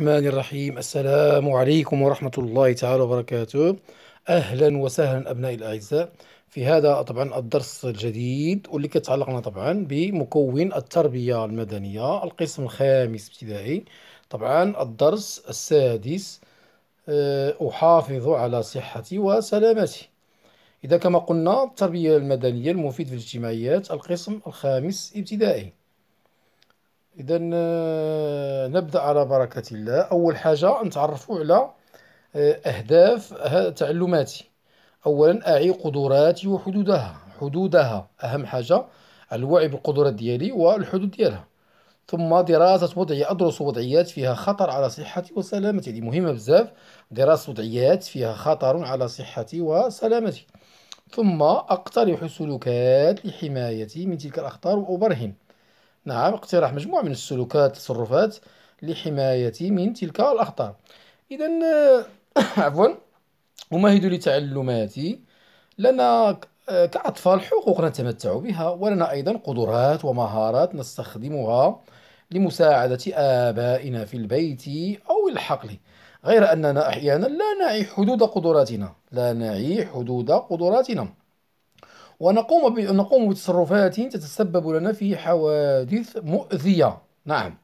الرحمن الرحيم السلام عليكم ورحمة الله تعالى وبركاته أهلا وسهلا أبنائي الأعزاء في هذا طبعا الدرس الجديد واللي كيتعلقنا طبعا بمكون التربية المدنية القسم الخامس ابتدائي طبعا الدرس السادس آه، أحافظ على صحتي وسلامتي إذا كما قلنا التربية المدنية المفيد في الاجتماعيات القسم الخامس ابتدائي اذا آه، نبدا على بركه الله اول حاجه نتعرفوا على آه، اهداف آه، تعلماتي اولا اعي قدراتي وحدودها حدودها اهم حاجه الوعي بالقدرات ديالي والحدود ديالها ثم دراسة وضعي أدرس وضعيات فيها خطر على صحتي وسلامتي هذه مهمة بزاف دراسة وضعيات فيها خطر على صحتي وسلامتي ثم أقترح سلوكات لحمايتي من تلك الأخطار وأبرهن نعم اقتراح مجموعة من السلوكات التصرفات لحمايتي من تلك الأخطار إذا عفوا أمهد لتعلماتي لنا كأطفال حقوق نتمتع بها ولنا أيضا قدرات ومهارات نستخدمها لمساعدة آبائنا في البيت أو الحقل غير أننا أحيانا لا نعي حدود قدراتنا لا نعي حدود قدراتنا ونقوم نقوم بتصرفات تتسبب لنا في حوادث مؤذية نعم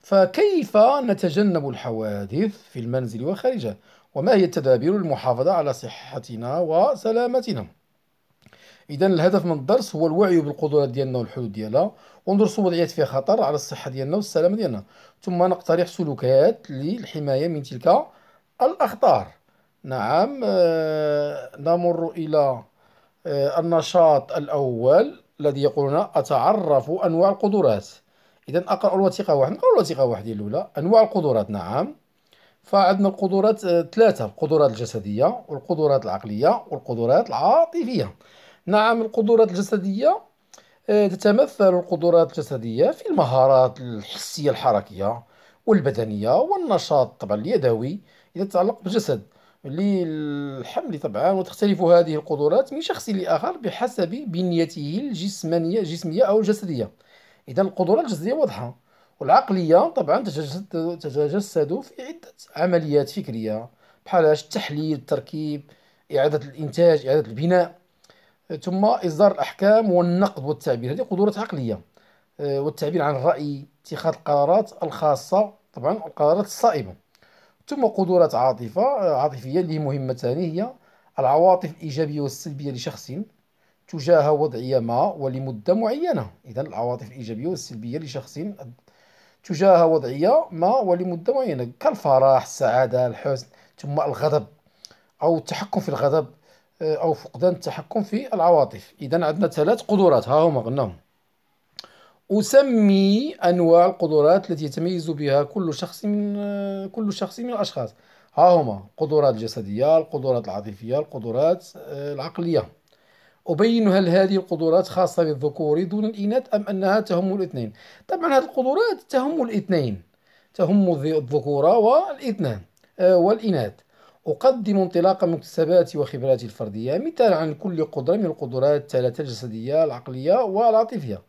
فكيف نتجنب الحوادث في المنزل وخارجه وما هي التدابير للمحافظة على صحتنا وسلامتنا إذا الهدف من الدرس هو الوعي بالقدرات ديالنا والحدود ديالها وندرسوا وضعيات فيها خطر على الصحة ديالنا والسلامة ديالنا ثم نقترح سلوكات للحماية من تلك الأخطار نعم آه، نمر إلى آه، النشاط الأول الذي يقولنا أتعرف أنواع القدرات إذا أقرأ الوثيقة واحد نقرأ الوثيقة واحد الأولى أنواع القدرات نعم فعندنا القدرات آه، ثلاثة القدرات الجسدية والقدرات العقلية والقدرات العاطفية نعم القدرات الجسدية آه، تتمثل القدرات الجسدية في المهارات الحسية الحركية والبدنية والنشاط طبعا اليدوي إذا تتعلق بالجسد للحمل طبعا وتختلف هذه القدرات من شخص لآخر بحسب بنيته الجسمانية الجسمية أو الجسدية إذا القدرات الجسدية واضحة والعقلية طبعا تتجسد, تتجسد في عدة عمليات فكرية بحال التحليل التركيب إعادة الإنتاج إعادة البناء ثم إصدار الأحكام والنقد والتعبير هذه قدرات عقلية آه، والتعبير عن الرأي اتخاذ القرارات الخاصة طبعا القرارات الصائبة ثم قدرات عاطفة آه، عاطفية اللي مهمة هي العواطف الإيجابية والسلبية لشخص تجاه وضعية ما ولمدة معينة إذا العواطف الإيجابية والسلبية لشخص تجاه وضعية ما ولمدة معينة كالفرح السعادة الحزن ثم الغضب أو التحكم في الغضب آه، أو فقدان التحكم في العواطف إذا عندنا ثلاث قدرات ها هما قلناهم أسمي أنواع القدرات التي يتميز بها كل شخص من كل شخص من الأشخاص ها هما قدرات جسدية القدرات العاطفية القدرات آه، العقلية أبين هل هذه القدرات خاصة بالذكور دون الإناث أم أنها تهم الاثنين طبعا هذه القدرات تهم الاثنين تهم الذكورة والاثنان آه، والإناث أقدم انطلاقا من اكتساباتي وخبراتي الفردية مثال عن كل قدرة من القدرات الثلاثة الجسدية العقلية والعاطفية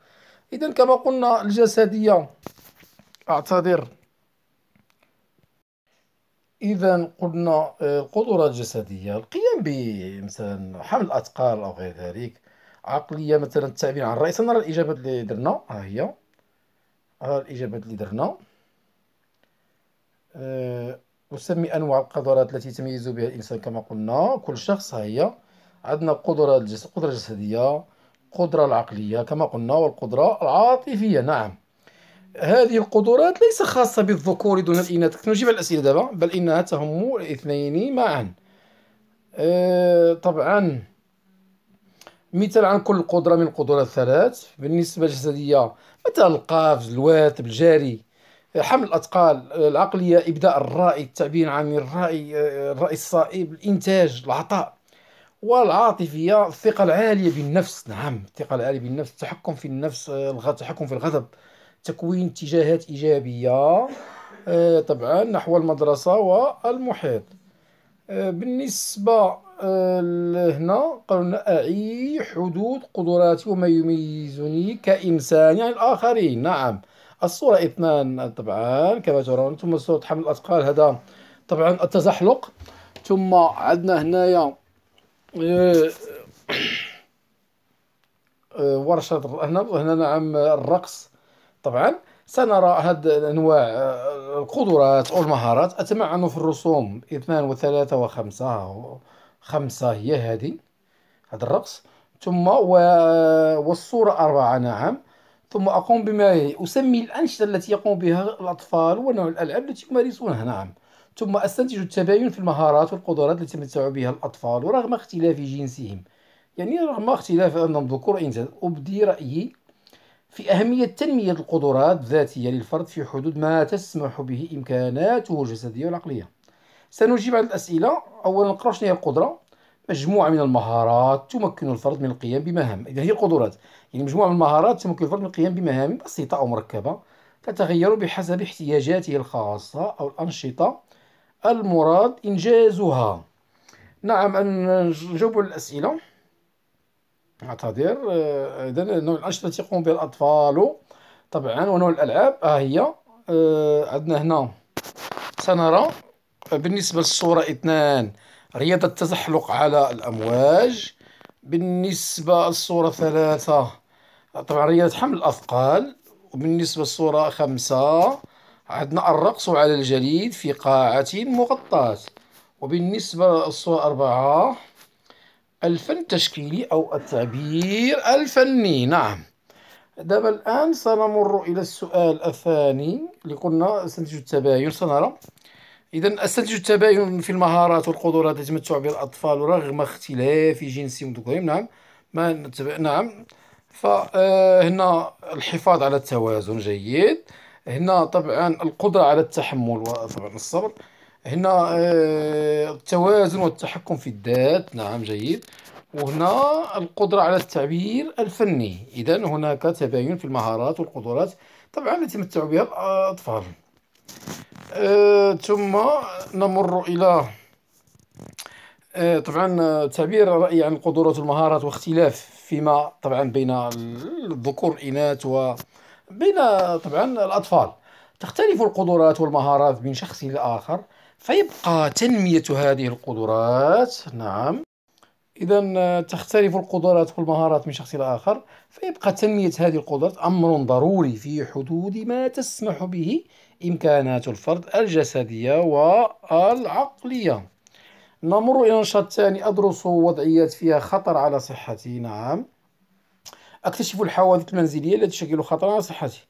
إذا كما قلنا الجسدية أعتذر إذا قلنا آه، القدرة الجسدية القيام بمثلا حمل الأثقال أو غير ذلك عقلية مثلا التعبير عن الراي سنرى الإجابات اللي درنا ها هي ها الإجابات اللي درنا أه أسمي أنواع القدرات التي يتميز بها الإنسان كما قلنا كل شخص ها هي عندنا قدرة الجسديه قدرة جسدية القدرة العقلية كما قلنا والقدرة العاطفية نعم هذه القدرات ليس خاصة بالذكور دون الإناث نجيب على الأسئلة دابا بل إنها تهم الاثنين معا أه طبعا مثال عن كل قدرة من القدرات الثلاث بالنسبة الجسدية مثل القفز الواتب الجاري حمل الأثقال العقلية إبداء الرأي التعبير عن الرأي آه، الرأي الصائب الإنتاج العطاء والعاطفية الثقة العالية بالنفس نعم الثقة العالية بالنفس التحكم في النفس آه، التحكم في الغضب تكوين اتجاهات إيجابية آه، طبعا نحو المدرسة والمحيط آه، بالنسبة هنا قالوا أعي حدود قدراتي وما يميزني كإنسان يعني الآخرين نعم الصورة اثنان طبعا كما ترون ثم صورة حمل الأثقال هذا طبعا التزحلق ثم عندنا هنايا إيه، إيه، ورشة هنا هنا نعم الرقص طبعا سنرى هاد الأنواع إيه، القدرات أو المهارات أتمعن في الرسوم اثنان وثلاثة وخمسة خمسة هي هذه هذا الرقص ثم و... والصورة أربعة نعم ثم أقوم بما أسمي الأنشطة التي يقوم بها الأطفال ونوع الألعاب التي يمارسونها نعم ثم استنتج التباين في المهارات والقدرات التي يتمتع بها الأطفال رغم اختلاف جنسهم يعني رغم اختلاف أنهم ذكور إنسان أبدي رأيي في أهمية تنمية القدرات الذاتية للفرد في حدود ما تسمح به إمكاناته الجسدية والعقلية سنجيب على الأسئلة أولا نقرأ شنو هي القدرة مجموعة من المهارات تمكن الفرد من القيام بمهام إذا هي القدرات يعني مجموعة من المهارات تمكن الفرد من القيام بمهام بسيطة أو مركبة تتغير بحسب احتياجاته الخاصة أو الأنشطة المراد إنجازها نعم نجاوب الأسئلة أعتذر آه، إذا نوع الأنشطة التي يقوم بها الأطفال طبعا ونوع الألعاب ها آه، هي آه، عندنا هنا سنرى بالنسبة للصورة اثنان رياضة التزحلق على الأمواج بالنسبة للصورة ثلاثة طبعا رياضة حمل الأثقال وبالنسبة للصورة خمسة عندنا الرقص على الجليد في قاعة مغطاة وبالنسبة للصورة أربعة الفن التشكيلي أو التعبير الفني نعم دابا الآن سنمر إلى السؤال الثاني اللي قلنا أستنتج التباين سنرى إذا أستنتج التباين في المهارات والقدرات التي تمتع بها الأطفال رغم اختلاف جنسهم وذكورهم نعم ما نتبع نعم فهنا الحفاظ على التوازن جيد هنا طبعا القدرة على التحمل وطبعا الصبر هنا آه، التوازن والتحكم في الذات نعم جيد وهنا القدرة على التعبير الفني إذا هناك تباين في المهارات والقدرات طبعا التي يتمتع بها الأطفال آه، ثم نمر إلى آه، طبعا تعبير رأي عن القدرات والمهارات واختلاف فيما طبعا بين الذكور الإناث و بين طبعا الأطفال تختلف القدرات والمهارات من شخص لآخر فيبقى تنمية هذه القدرات نعم إذا تختلف القدرات والمهارات من شخص لاخر فيبقى تنمية هذه القدرات أمر ضروري في حدود ما تسمح به إمكانات الفرد الجسدية والعقلية نمر إلى النشاط الثاني أدرس وضعيات فيها خطر على صحتي نعم أكتشف الحوادث المنزلية التي تشكل خطرا على صحتي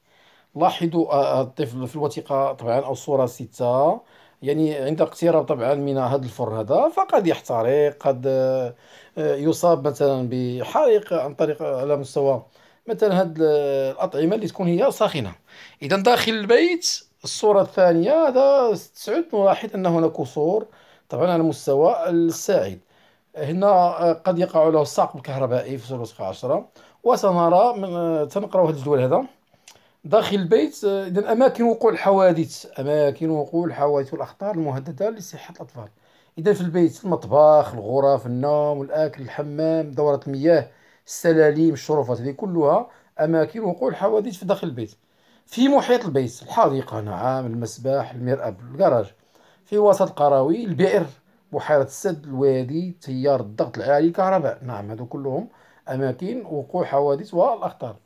لاحظوا آه، آه، الطفل في الوثيقة طبعا أو الصوره ستة يعني عند اقتراب طبعا من هذا الفر هذا فقد يحترق قد آه، يصاب مثلا بحريق عن طريق على مستوى مثلا هاد الأطعمة اللي تكون هي ساخنة إذا داخل البيت الصورة الثانية هذا تسعود نلاحظ أن هناك كسور طبعا على مستوى الساعد هنا قد يقع له الساق الكهربائي في صوره 10 وسنرى من تنقراو آه، هذا الجدول هذا داخل البيت آه، اذا اماكن وقوع الحوادث اماكن وقوع الحوادث والاخطار المهدده لصحه الاطفال اذا في البيت في المطبخ الغرف النوم الاكل الحمام دوره المياه السلاليم الشرفات هذه كلها اماكن وقوع الحوادث في داخل البيت في محيط البيت الحديقه نعم المسبح المرأب الكراج في وسط القراوي البئر بحيره السد الوادي تيار الضغط العالي الكهرباء نعم هذو كلهم أماكن وقوع حوادث والأخطار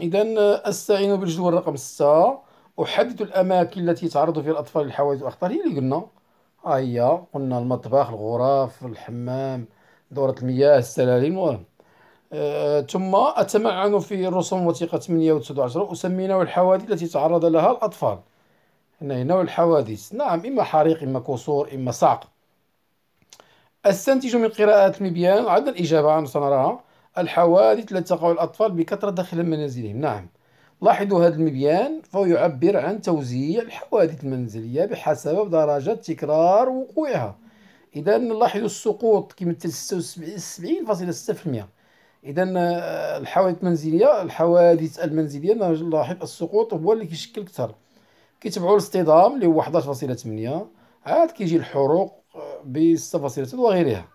إذا أستعين بالجدول رقم ستة أحدد الأماكن التي يتعرض فيها الأطفال للحوادث والأخطار هي اللي قلنا ها هي قلنا المطبخ الغرف الحمام دورة المياه السلالم و أه ثم أتمعن في الرسوم وثيقة 8 و 19 أسمي نوع الحوادث التي تعرض لها الأطفال هنا نوع الحوادث نعم إما حريق إما كسور إما صعق استنتج من قراءة المبيان عدد الإجابة سنراها الحوادث التي تقع الأطفال بكثرة داخل منازلهم نعم لاحظوا هذا المبيان فهو يعبر عن توزيع الحوادث المنزلية بحسب درجة تكرار وقوعها إذا نلاحظ السقوط كيمثل 76.6% إذا آه، الحوادث المنزلية الحوادث المنزلية نلاحظ السقوط هو اللي كيشكل أكثر كيتبعوا الاصطدام اللي هو 11.8 عاد كيجي الحروق بالتفاصيل وغيرها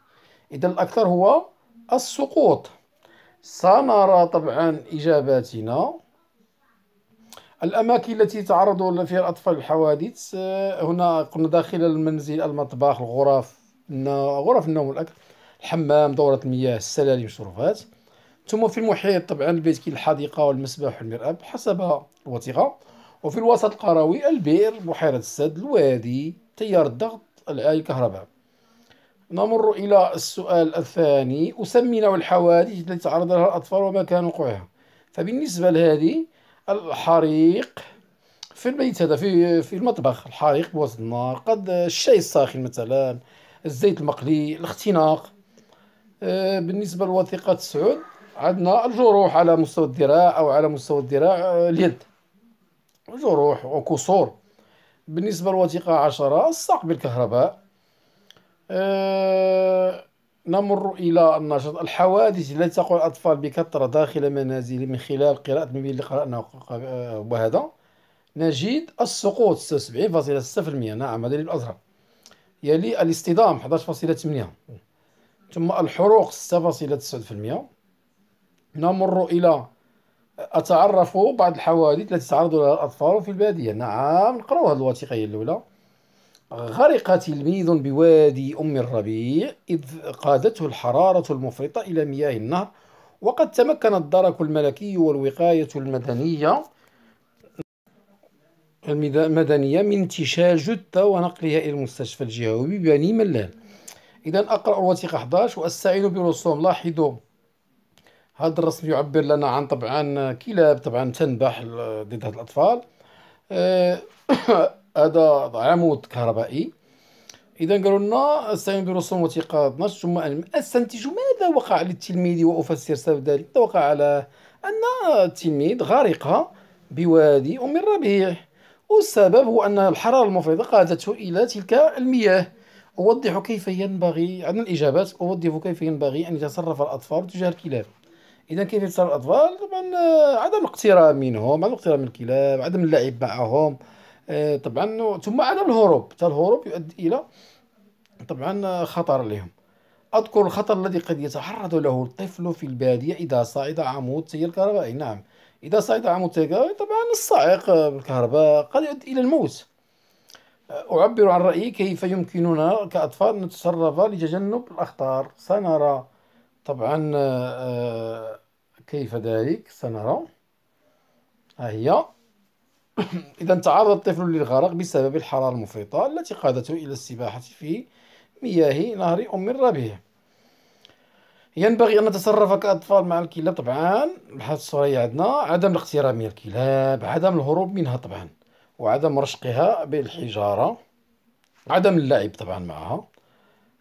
إذا الأكثر هو السقوط سنرى طبعا إجاباتنا الأماكن التي تعرض فيها الأطفال للحوادث آه، هنا قلنا داخل المنزل المطبخ الغرف غرف النوم والأكل الحمام دورة المياه السلالم الشرفات ثم في المحيط طبعا البيت كاين الحديقة والمسبح والمرأب حسب الوثيقة وفي الوسط القروي البئر بحيرة السد الوادي تيار الضغط الآي كهرباء نمر إلى السؤال الثاني أسمي نوع الحوادث التي تعرض لها الأطفال ومكان وقوعها فبالنسبة لهذه الحريق في البيت هذا في في المطبخ الحريق بوسط النار قد الشاي الساخن مثلا الزيت المقلي الاختناق آه، بالنسبة لوثيقة سعود عندنا الجروح على مستوى الذراع أو على مستوى الذراع آه، اليد جروح وكسور بالنسبة للوثيقة عشرة الساق بالكهرباء أه نمر إلى النشاط الحوادث التي تقع الأطفال بكثرة داخل منازل من خلال قراءة ما اللي قرأناه وهذا نجد السقوط 76.6% نعم هذا الأزرق يلي الاصطدام 11.8 ثم الحروق 6.9% نمر إلى أتعرف بعض الحوادث التي تعرض لها الأطفال في البادية نعم نقراو هذه الوثيقية الأولى آه. غرق تلميذ بوادي أم الربيع إذ قادته الحرارة المفرطة إلى مياه النهر وقد تمكن الدرك الملكي والوقاية المدنية المدنية من انتشال جثة ونقلها إلى المستشفى الجهوي ببني ملال إذا أقرأ الوثيقة 11 وأستعين بالرسوم لاحظوا هذا الرسم يعبر لنا عن طبعا كلاب طبعا تنبح ضد هاد الأطفال آه، هذا عمود كهربائي إذا قالوا لنا أستعين برسوم وثيقة 12 ثم أستنتج ماذا وقع للتلميذ وأفسر سبب ذلك وقع على أن التلميذ غارق بوادي أم الربيع والسبب هو أن الحرارة المفرطة قادته إلى تلك المياه أوضح كيف ينبغي عن الإجابات أوضح كيف ينبغي أن يتصرف الأطفال تجاه الكلاب اذا كيف يتصرف الاطفال طبعا آه، عدم الاقتراب منهم عدم الاقتراب من الكلاب عدم اللعب معهم آه، طبعا ثم عدم الهروب حتى الهروب يؤدي الى طبعا آه، خطر لهم اذكر الخطر الذي قد يتعرض له الطفل في الباديه اذا صعد عمود سير الكهربائي نعم اذا صعد عمود سير الكهربائي طبعا الصاعق بالكهرباء قد يؤدي الى الموت اعبر عن رايي كيف يمكننا كاطفال ان نتصرف لتجنب الاخطار سنرى طبعا كيف ذلك سنرى ها هي إذا تعرض الطفل للغرق بسبب الحرارة المفرطة التي قادته إلى السباحة في مياه نهر أم الربيع ينبغي أن نتصرف كأطفال مع الكلاب طبعا بحال الصورة عندنا عدم الاقتراب من الكلاب عدم الهروب منها طبعا وعدم رشقها بالحجارة عدم اللعب طبعا معها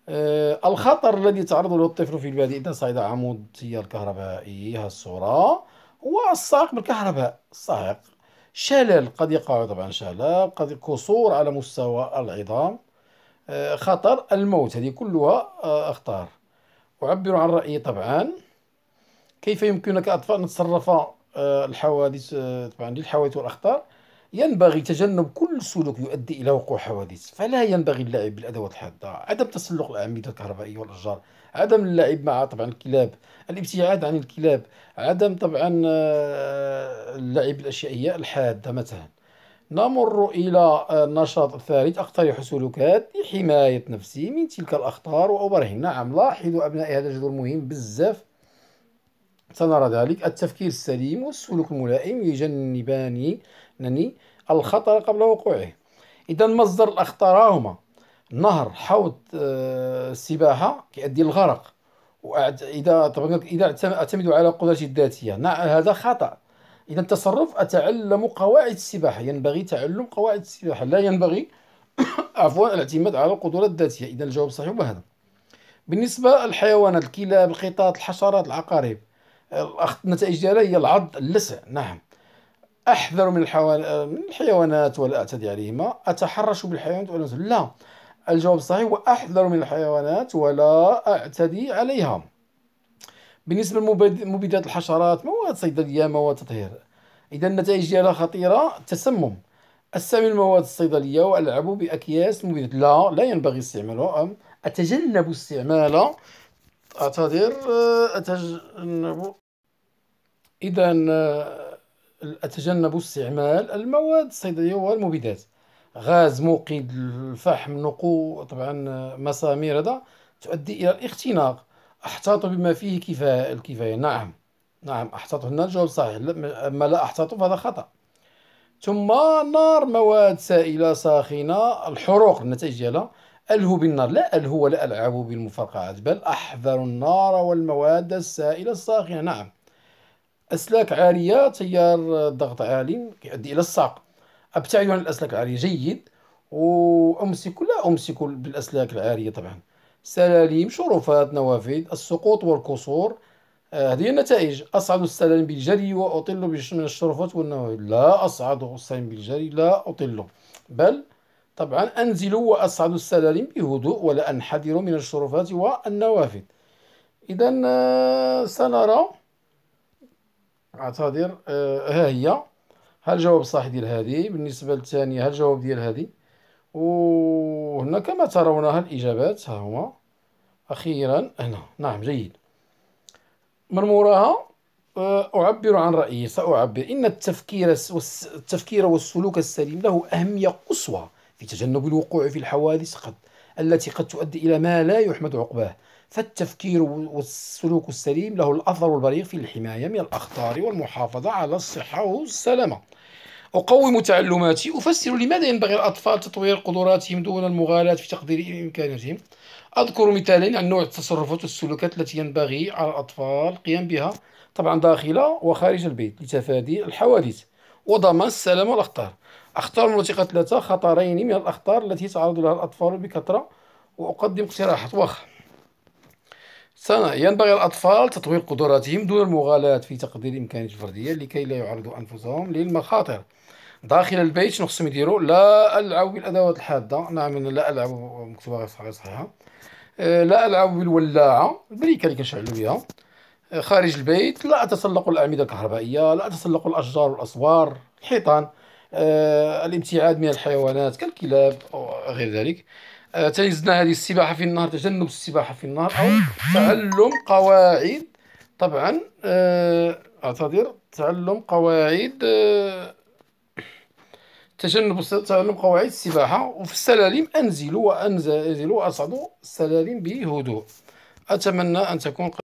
آه، الخطر الذي يتعرض له الطفل في البداية إذا صعد عمود سيارة كهربائي هالصورة هو الصاعق بالكهرباء الصاعق شلل قد يقع طبعا شلل قد كسور على مستوى العظام آه، خطر الموت هذه كلها آه، أخطار أعبر عن رأيي طبعا كيف يمكنك أطفال نتصرف الحوادث طبعا للحوادث والأخطار ينبغي تجنب كل سلوك يؤدي إلى وقوع حوادث فلا ينبغي اللعب بالأدوات الحادة عدم تسلق الأعمدة الكهربائية والأشجار عدم اللعب مع طبعا الكلاب الابتعاد عن الكلاب عدم طبعا آه، اللعب بالأشياء الحادة مثلا نمر إلى النشاط آه، الثالث أقترح سلوكات لحماية نفسي من تلك الأخطار وأبرهن نعم لاحظوا أبنائي هذا جدول مهم بزاف سنرى ذلك التفكير السليم والسلوك الملائم يجنبان يعني الخطر قبل وقوعه إذا مصدر الأخطار هما نهر حوض السباحة آه، كيؤدي للغرق اذا طبعا إذا اعتمدوا على قدرتي الذاتية هذا خطأ إذا التصرف أتعلم قواعد السباحة ينبغي تعلم قواعد السباحة لا ينبغي عفوا الاعتماد على القدرة الذاتية إذا الجواب صحيح بهذا بالنسبة للحيوانات الكلاب القطط الحشرات العقارب النتائج ديالها هي العض اللسع نعم احذر من الحيوانات ولا اعتدي عليهما اتحرش بالحيوانات ولا لا الجواب الصحيح احذر من الحيوانات ولا اعتدي عليها بالنسبه لمبيدات الحشرات مواد صيدليه مواد تطهير اذا النتائج ديالها خطيره التسمم استعمل المواد الصيدليه والعب باكياس مبيدات لا لا ينبغي استعمالها اتجنب استعمال اعتذر اتجنب اذا أتجنب استعمال المواد الصيدلية والمبيدات غاز موقد الفحم نقو طبعا مسامير هذا تؤدي إلى الاختناق أحتاط بما فيه كفاية الكفاية نعم نعم أحتاط هنا الجواب صحيح أما لا أحتاط فهذا خطأ ثم نار مواد سائلة ساخنة الحروق النتائج ديالها ألهو بالنار لا ألهو ولا ألعبوا بالمفرقعات بل أحذر النار والمواد السائلة الساخنة نعم أسلاك عالية تيار ضغط عالي يؤدي إلى الساق أبتعد عن الأسلاك العالية جيد وأمسك لا أمسك بالأسلاك العالية طبعا سلالم شرفات نوافذ السقوط والكسور آه، هذه آه النتائج أصعد السلالم بالجري وأطل من الشرفات والنوافذ لا أصعد السلالم بالجري لا أطل بل طبعا أنزل وأصعد السلالم بهدوء ولا أنحدر من الشرفات والنوافذ إذا آه، سنرى اعتذر آه ها هي ها الجواب الصحيح ديال هذه بالنسبه للثانيه ها الجواب ديال هذه وهنا كما ترون ها الاجابات ها هما اخيرا هنا نعم جيد من موراها آه، أعبر عن رأيي سأعبر إن التفكير التفكير والسلوك السليم له أهمية قصوى في تجنب الوقوع في الحوادث قد التي قد تؤدي إلى ما لا يحمد عقباه فالتفكير والسلوك السليم له الأثر البليغ في الحماية من الأخطار والمحافظة على الصحة والسلامة أقوم تعلماتي أفسر لماذا ينبغي الأطفال تطوير قدراتهم دون المغالاة في تقدير إمكاناتهم أذكر مثالين عن نوع التصرفات والسلوكات التي ينبغي على الأطفال القيام بها طبعا داخل وخارج البيت لتفادي الحوادث وضمان السلامة والأخطار أخطار وثيقة ثلاثة خطرين من الأخطار التي يتعرض لها الأطفال بكثرة وأقدم اقتراحات واخا ينبغي الأطفال تطوير قدراتهم دون المغالاة في تقدير الإمكانيات الفردية لكي لا يعرضوا أنفسهم للمخاطر داخل البيت شنو خصهم يديروا لا ألعب بالأدوات الحادة نعم لا ألعب مكتوبة غير صحيحة آه، لا ألعب بالولاعة البريكة اللي كنشعلوا بها آه، خارج البيت لا أتسلق الأعمدة الكهربائية لا أتسلق الأشجار والأسوار الحيطان آه، الابتعاد من الحيوانات كالكلاب وغير ذلك آه، تجنبنا هذه السباحة في النهر تجنب السباحة في النهر أو تعلم قواعد طبعا آه، أعتذر تعلم قواعد آه، تجنب تعلم قواعد السباحة وفي السلالم أنزلوا وأنزلوا وأصعدوا السلالم بهدوء أتمنى أن تكون